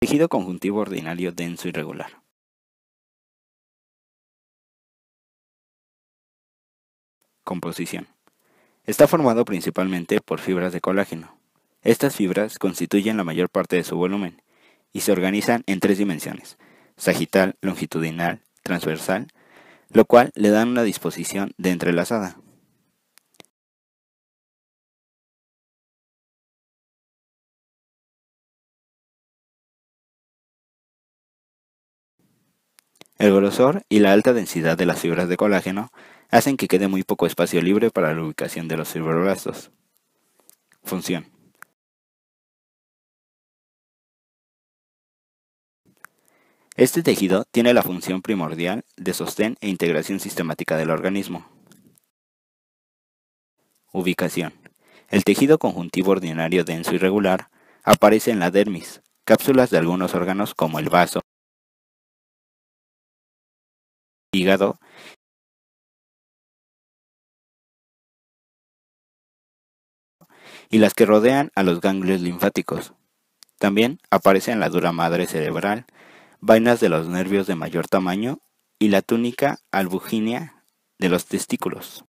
Tejido conjuntivo ordinario denso y Regular Composición. Está formado principalmente por fibras de colágeno. Estas fibras constituyen la mayor parte de su volumen y se organizan en tres dimensiones, sagital, longitudinal, transversal, lo cual le dan una disposición de entrelazada. El grosor y la alta densidad de las fibras de colágeno hacen que quede muy poco espacio libre para la ubicación de los fibroblastos. Función. Este tejido tiene la función primordial de sostén e integración sistemática del organismo. Ubicación. El tejido conjuntivo ordinario denso y regular aparece en la dermis, cápsulas de algunos órganos como el vaso, hígado y las que rodean a los ganglios linfáticos. También aparecen la dura madre cerebral, vainas de los nervios de mayor tamaño y la túnica albugínea de los testículos.